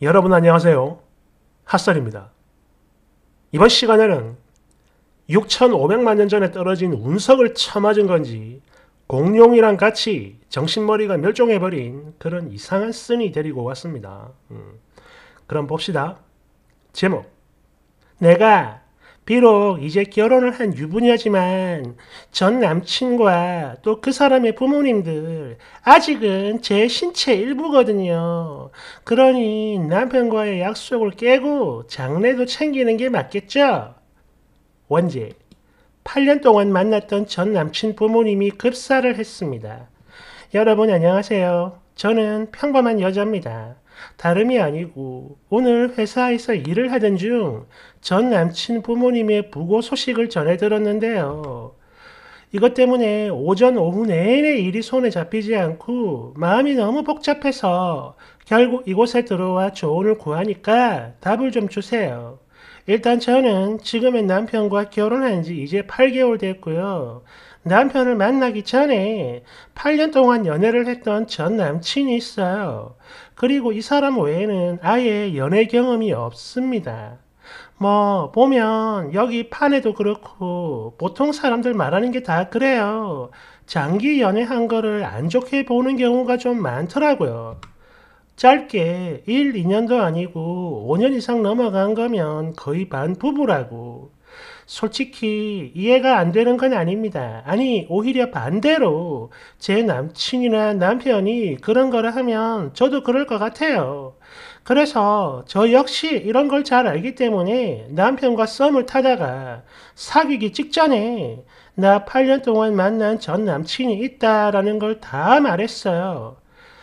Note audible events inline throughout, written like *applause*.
여러분 안녕하세요. 핫설입니다. 이번 시간에는 6,500만 년 전에 떨어진 운석을 쳐맞은 건지 공룡이랑 같이 정신머리가 멸종해버린 그런 이상한 쓴이 데리고 왔습니다. 음. 그럼 봅시다. 제목 내가 비록 이제 결혼을 한 유부녀지만 전 남친과 또 그 사람의 부모님들 아직은 제 신체 일부거든요. 그러니 남편과의 약속을 깨고 장례도 챙기는 게 맞겠죠? 원제 8년 동안 만났던 전 남친 부모님이 급사를 했습니다. 여러분 안녕하세요. 저는 평범한 여자입니다. 다름이 아니고 오늘 회사에서 일을 하던 중전 남친 부모님의 부고 소식을 전해 들었는데요. 이것 때문에 오전 오후 내내 일이 손에 잡히지 않고 마음이 너무 복잡해서 결국 이곳에 들어와 조언을 구하니까 답을 좀 주세요. 일단 저는 지금의 남편과 결혼한 지 이제 8개월 됐고요. 남편을 만나기 전에 8년 동안 연애를 했던 전 남친이 있어요. 그리고 이 사람 외에는 아예 연애 경험이 없습니다. 뭐 보면 여기 판에도 그렇고 보통 사람들 말하는 게 다 그래요. 장기 연애한 거를 안 좋게 보는 경우가 좀 많더라고요. 짧게 1, 2년도 아니고 5년 이상 넘어간 거면 거의 반부부라고. 솔직히 이해가 안 되는 건 아닙니다. 아니, 오히려 반대로 제 남친이나 남편이 그런 거를 하면 저도 그럴 것 같아요. 그래서 저 역시 이런 걸 잘 알기 때문에 남편과 썸을 타다가 사귀기 직전에 나 8년 동안 만난 전 남친이 있다라는 걸 다 말했어요.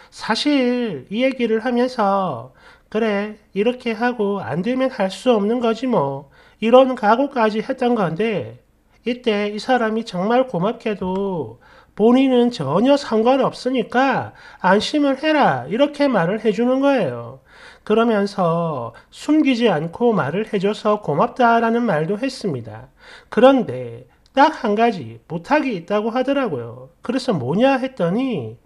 사실 이 얘기를 하면서 그래 이렇게 하고 안 되면 할 수 없는 거지 뭐 이런 각오까지 했던 건데 이때 이 사람이 정말 고맙게도 본인은 전혀 상관없으니까 안심을 해라 이렇게 말을 해주는 거예요. 그러면서 숨기지 않고 말을 해줘서 고맙다라는 말도 했습니다. 그런데 딱 한 가지 부탁이 있다고 하더라고요. 그래서 뭐냐 했더니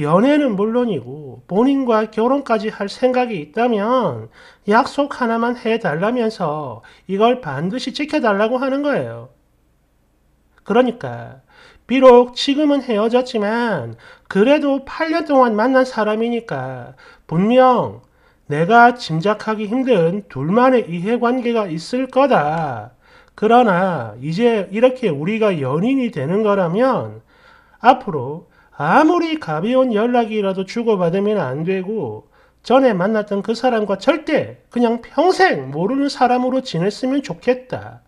연애는 물론이고 본인과 결혼까지 할 생각이 있다면 약속 하나만 해달라면서 이걸 반드시 지켜달라고 하는 거예요. 그러니까 비록 지금은 헤어졌지만 그래도 8년 동안 만난 사람이니까 분명 내가 짐작하기 힘든 둘만의 이해관계가 있을 거다. 그러나 이제 이렇게 우리가 연인이 되는 거라면 앞으로 아무리 가벼운 연락이라도 주고받으면 안 되고 전에 만났던 그 사람과 절대 그냥 평생 모르는 사람으로 지냈으면 좋겠다.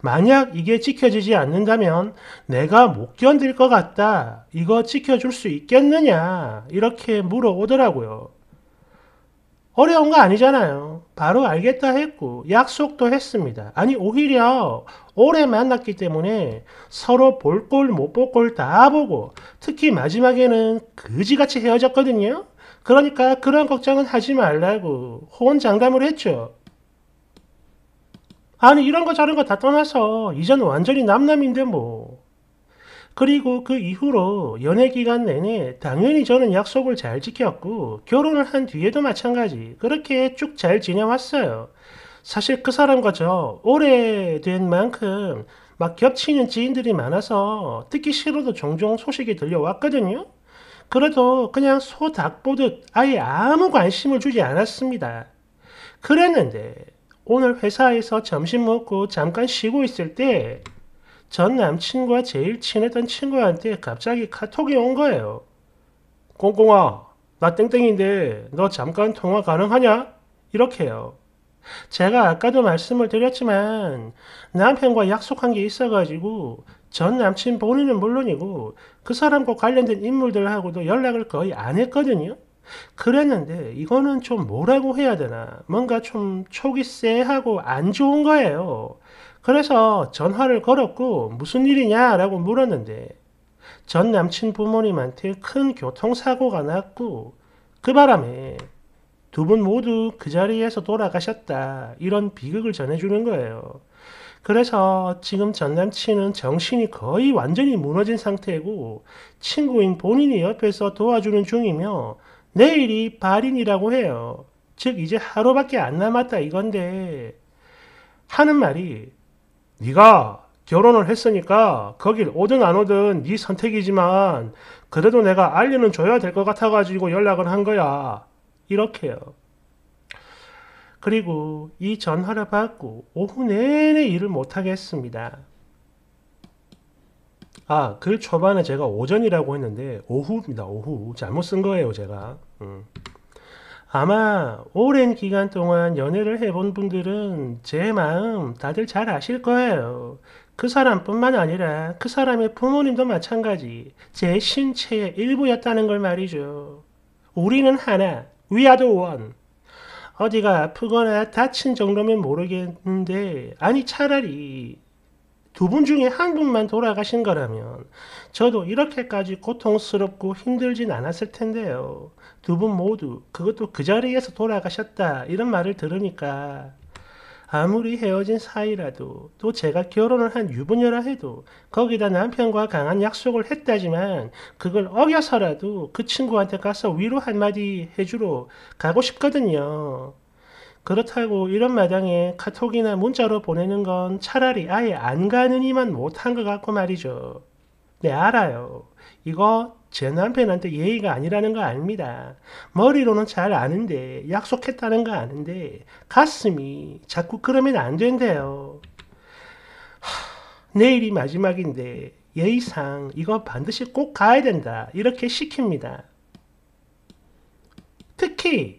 만약 이게 지켜지지 않는다면 내가 못 견딜 것 같다. 이거 지켜줄 수 있겠느냐? 이렇게 물어오더라고요. 어려운 거 아니잖아요. 바로 알겠다 했고 약속도 했습니다. 아니 오히려 오래 만났기 때문에 서로 볼꼴못 볼꼴 다 보고 특히 마지막에는 그지같이 헤어졌거든요. 그러니까 그런 걱정은 하지 말라고 호언장담을 했죠. 아니 이런 거 저런 거 다 떠나서 이젠 완전히 남남인데 뭐 그리고 그 이후로 연애 기간 내내 당연히 저는 약속을 잘 지켰고 결혼을 한 뒤에도 마찬가지 그렇게 쭉 잘 지내왔어요. 사실 그 사람과 저 오래된 만큼 막 겹치는 지인들이 많아서 듣기 싫어도 종종 소식이 들려왔거든요. 그래도 그냥 소닭 보듯 아예 아무 관심을 주지 않았습니다. 그랬는데 오늘 회사에서 점심 먹고 잠깐 쉬고 있을 때전 남친과 제일 친했던 친구한테 갑자기 카톡이 온 거예요. 꽁꽁아, 나 땡땡인데 너 잠깐 통화 가능하냐? 이렇게요. 제가 아까도 말씀을 드렸지만 남편과 약속한 게 있어가지고 전 남친 본인은 물론이고 그 사람과 관련된 인물들하고도 연락을 거의 안 했거든요. 그랬는데 이거는 좀 뭐라고 해야 되나 뭔가 좀 촉이 쎄하고 안 좋은 거예요. 그래서 전화를 걸었고 무슨 일이냐라고 물었는데 전 남친 부모님한테 큰 교통사고가 났고 그 바람에 두 분 모두 그 자리에서 돌아가셨다 이런 비극을 전해주는 거예요. 그래서 지금 전 남친은 정신이 거의 완전히 무너진 상태고 친구인 본인이 옆에서 도와주는 중이며 내일이 발인이라고 해요. 즉 이제 하루밖에 안 남았다 이건데 하는 말이 네가 결혼을 했으니까 거길 오든 안 오든 네 선택이지만 그래도 내가 알리는 줘야 될 것 같아가지고 연락을 한 거야. 이렇게요. 그리고 이 전화를 받고 오후 내내 일을 못하겠습니다. 아, 글 그 초반에 제가 오전이라고 했는데 오후입니다. 오후. 잘못 쓴 거예요, 제가. 음. 아마 오랜 기간 동안 연애를 해본 분들은 제 마음 다들 잘 아실 거예요. 그 사람뿐만 아니라 그 사람의 부모님도 마찬가지 제 신체의 일부였다는 걸 말이죠. 우리는 하나, 위아도 원. 어디가 아프거나 다친 정도면 모르겠는데 아니 차라리 두분 중에 한 분만 돌아가신 거라면 저도 이렇게까지 고통스럽고 힘들진 않았을 텐데요. 두 분 모두 그것도 그 자리에서 돌아가셨다 이런 말을 들으니까 아무리 헤어진 사이라도 또 제가 결혼을 한 유부녀라 해도 거기다 남편과 강한 약속을 했다지만 그걸 어겨서라도 그 친구한테 가서 위로 한마디 해주러 가고 싶거든요. 그렇다고 이런 마당에 카톡이나 문자로 보내는 건 차라리 아예 안 가는 이만 못한 것 같고 말이죠. 네, 알아요. 이거 제 남편한테 예의가 아니라는 거 압니다. 머리로는 잘 아는데, 약속했다는 거 아는데, 가슴이 자꾸 그러면 안 된대요. 하, 내일이 마지막인데, 예의상 이거 반드시 꼭 가야 된다. 이렇게 시킵니다. 특히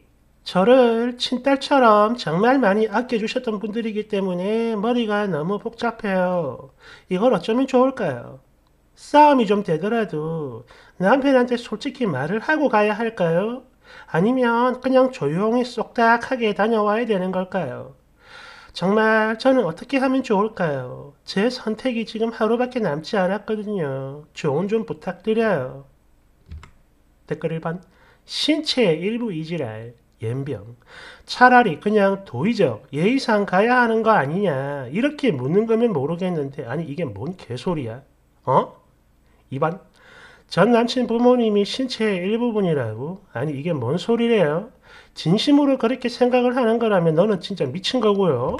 저를 친딸처럼 정말 많이 아껴주셨던 분들이기 때문에 머리가 너무 복잡해요. 이걸 어쩌면 좋을까요? 싸움이 좀 되더라도 남편한테 솔직히 말을 하고 가야 할까요? 아니면 그냥 조용히 쏙닥하게 다녀와야 되는 걸까요? 정말 저는 어떻게 하면 좋을까요? 제 선택이 지금 하루밖에 남지 않았거든요. 조언 좀 부탁드려요. 댓글 1번 신체의 일부 이지랄 연병. 차라리 그냥 도의적 예의상 가야 하는 거 아니냐 이렇게 묻는 거면 모르겠는데 아니 이게 뭔 개소리야? 어? 이반? 전 남친 부모님이 신체의 일부분이라고? 아니 이게 뭔 소리래요? 진심으로 그렇게 생각을 하는 거라면 너는 진짜 미친 거고요.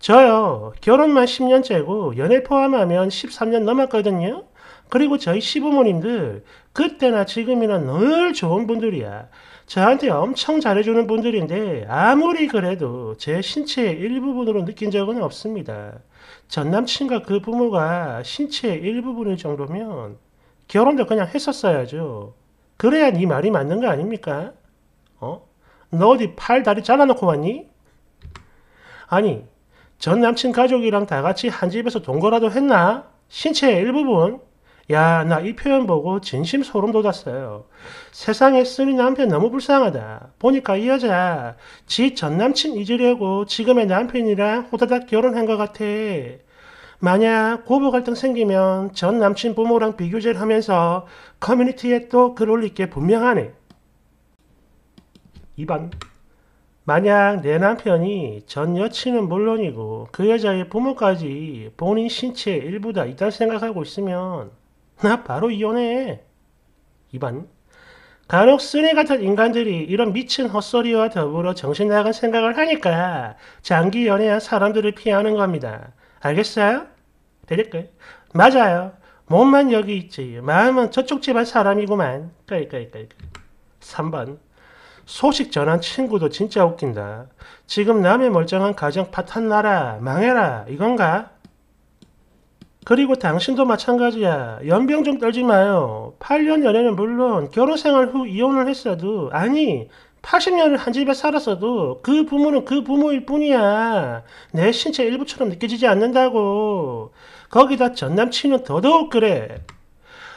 저요. 결혼만 10년째고 연애 포함하면 13년 넘었거든요. 그리고 저희 시부모님들 그때나 지금이나 늘 좋은 분들이야. 저한테 엄청 잘해주는 분들인데 아무리 그래도 제 신체의 일부분으로 느낀 적은 없습니다. 전 남친과 그 부모가 신체의 일부분일 정도면 결혼도 그냥 했었어야죠. 그래야 네 말이 맞는 거 아닙니까? 어? 너 어디 팔, 다리 잘라놓고 왔니? 아니, 전 남친 가족이랑 다 같이 한 집에서 동거라도 했나? 신체의 일부분? 야, 나 이 표현 보고 진심 소름 돋았어요. 세상에 쓰는 남편 너무 불쌍하다. 보니까 이 여자, 지 전 남친 잊으려고 지금의 남편이랑 호다닥 결혼한 것 같아. 만약 고부 갈등 생기면 전 남친 부모랑 비교제를 하면서 커뮤니티에 또 글 올릴 게 분명하네. 2번. 만약 내 남편이 전 여친은 물론이고 그 여자의 부모까지 본인 신체의 일부다 이딴 생각하고 있으면 나 바로 이혼해. 2번. 간혹 쓰레 같은 인간들이 이런 미친 헛소리와 더불어 정신 나간 생각을 하니까 장기 연애한 사람들을 피하는 겁니다. 알겠어요? 대댓글. 맞아요. 몸만 여기 있지. 마음은 저쪽 집안 사람이구만. 까이까이까이. 3번. 소식 전한 친구도 진짜 웃긴다. 지금 남의 멀쩡한 가정 파탄 나라, 망해라, 이건가? 그리고 당신도 마찬가지야. 연병 좀 떨지 마요. 8년 연애는 물론 결혼 생활 후 이혼을 했어도 아니 80년을 한 집에 살았어도 그 부모는 그 부모일 뿐이야. 내 신체 일부처럼 느껴지지 않는다고. 거기다 전 남친은 더더욱 그래.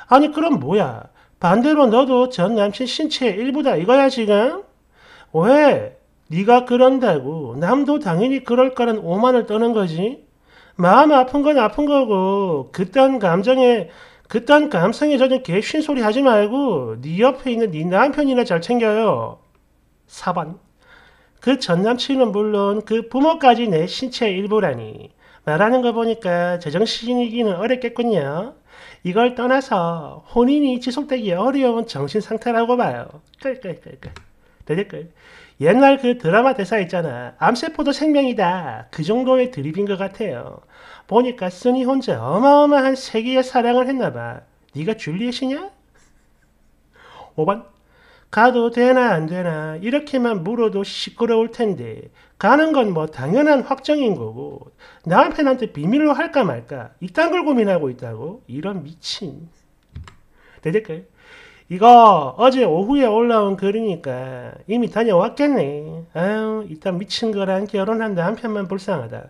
아니 그럼 뭐야. 반대로 너도 전 남친 신체의 일부다 이거야 지금? 왜? 네가 그런다고 남도 당연히 그럴 거란 오만을 떠는 거지. 마음 아픈 건 아픈 거고 그딴 감정에 그딴 감성에 젖은 개쉰 소리 하지 말고 네 옆에 있는 네 남편이나 잘 챙겨요. 4번 그 전남친은 물론 그 부모까지 내신체 일부라니 말하는 거 보니까 제정신이기는 어렵겠군요. 이걸 떠나서 혼인이 지속되기 어려운 정신 상태라고 봐요. 끌끌끌끌. 대댓 옛날 그 드라마 대사 있잖아. 암세포도 생명이다. 그 정도의 드립인 것 같아요. 보니까 쓰니 혼자 어마어마한 세계의 사랑을 했나봐. 네가 줄리엣이냐? 5번 가도 되나 안 되나 이렇게만 물어도 시끄러울 텐데 가는 건 뭐 당연한 확정인 거고 남편한테 비밀로 할까 말까 이딴 걸 고민하고 있다고? 이런 미친 대댓글 이거 어제 오후에 올라온 글이니까 이미 다녀왔겠네. 아유, 일단 미친 거랑 결혼한다 한편만 불쌍하다.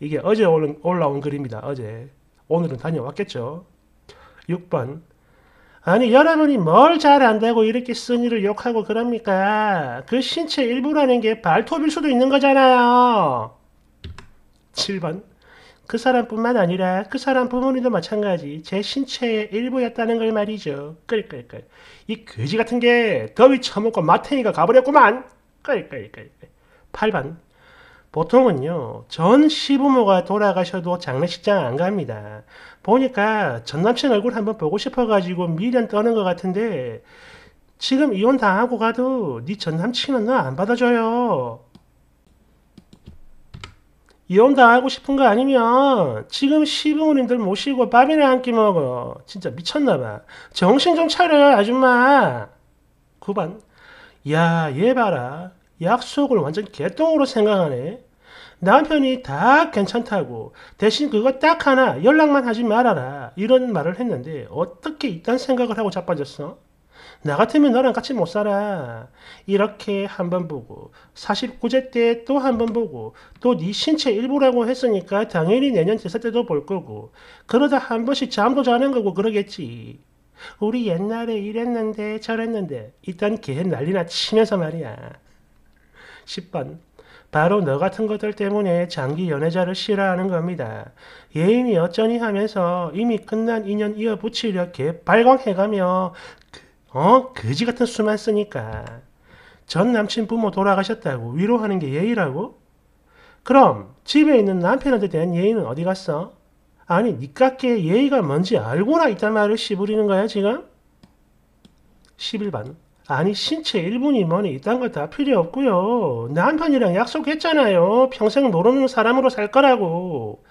이게 어제 올라온 글입니다. 어제. 오늘은 다녀왔겠죠. 6번. 아니 여러분이 뭘 잘 안다고 이렇게 쓴이를 욕하고 그럽니까? 그 신체 일부라는 게 발톱일 수도 있는 거잖아요. 7번. 그 사람뿐만 아니라 그 사람 부모님도 마찬가지 제 신체의 일부였다는 걸 말이죠. 끌끌끌. 이 괴지 같은 게 더위 처먹고 마탱이가 가버렸구만. 끌끌끌. 8번. 보통은요, 전 시부모가 돌아가셔도 장례식장 안 갑니다. 보니까 전 남친 얼굴 한번 보고 싶어가지고 미련 떠는 것 같은데, 지금 이혼 당하고 가도 네전 남친은 너 안 받아줘요. 이혼당하고 싶은 거 아니면 지금 시부모님들 모시고 밥이나 한 끼 먹어. 진짜 미쳤나봐. 정신 좀 차려 아줌마. 9반 야얘 봐라. 약속을 완전 개똥으로 생각하네. 남편이 다 괜찮다고 대신 그거 딱 하나 연락만 하지 말아라 이런 말을 했는데 어떻게 이딴 생각을 하고 자빠졌어? 나 같으면 너랑 같이 못 살아. 이렇게 한 번 보고 49제 때 또 한 번 보고 또 네 신체 일부라고 했으니까 당연히 내년 제사 때도 볼 거고 그러다 한 번씩 잠도 자는 거고 그러겠지. 우리 옛날에 이랬는데 저랬는데 일단 개 난리나 치면서 말이야. 10번 바로 너 같은 것들 때문에 장기 연애자를 싫어하는 겁니다. 예인이 어쩌니 하면서 이미 끝난 인연 이어붙이려 개 발광해가며 그 어? 거지 같은 수만 쓰니까. 전 남친 부모 돌아가셨다고 위로하는 게 예의라고? 그럼 집에 있는 남편한테 대한 예의는 어디 갔어? 아니 니깎게 예의가 뭔지 알고나 있단 말을 씨부리는 거야 지금? 11반 아니 신체 1분이 뭐니 이딴 거다 필요 없고요 남편이랑 약속했잖아요 평생 모르는 사람으로 살 거라고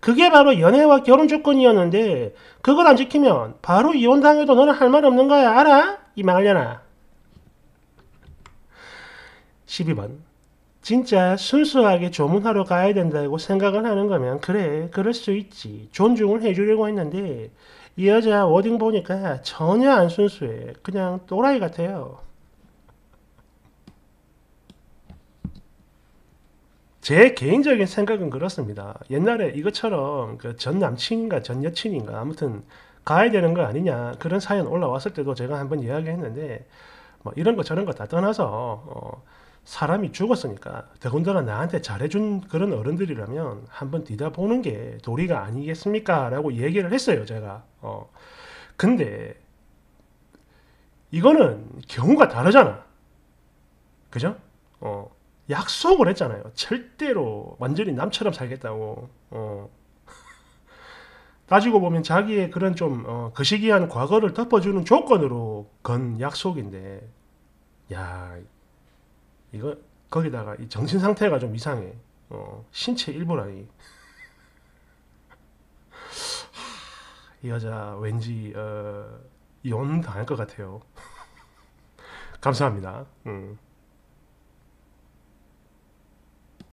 그게 바로 연애와 결혼 조건이었는데 그걸 안 지키면 바로 이혼당해도 너는 할 말 없는 거야. 알아? 이 망할려나. 12번 진짜 순수하게 조문하러 가야 된다고 생각을 하는 거면 그래 그럴 수 있지 존중을 해주려고 했는데 이 여자 워딩 보니까 전혀 안 순수해 그냥 또라이 같아요. 제 개인적인 생각은 그렇습니다. 옛날에 이것처럼 그전 남친인가 전 여친인가 아무튼 가야 되는 거 아니냐 그런 사연 올라왔을 때도 제가 한번 이야기했는데 뭐 이런 거 저런 거 다 떠나서 어 사람이 죽었으니까 더군다나 나한테 잘해준 그런 어른들이라면 한번 뒤다보는 게 도리가 아니겠습니까? 라고 얘기를 했어요 제가 어 근데 이거는 경우가 다르잖아 그죠? 어 약속을 했잖아요. 절대로 완전히 남처럼 살겠다고. 어. 따지고 보면 자기의 그런 좀 어, 거시기한 과거를 덮어주는 조건으로 건 약속인데, 야 이거 거기다가 이 정신 상태가 좀 이상해. 어, 신체 일부라니. 이 여자 왠지 어, 이혼 당할 것 같아요. *laughs* 감사합니다. 음.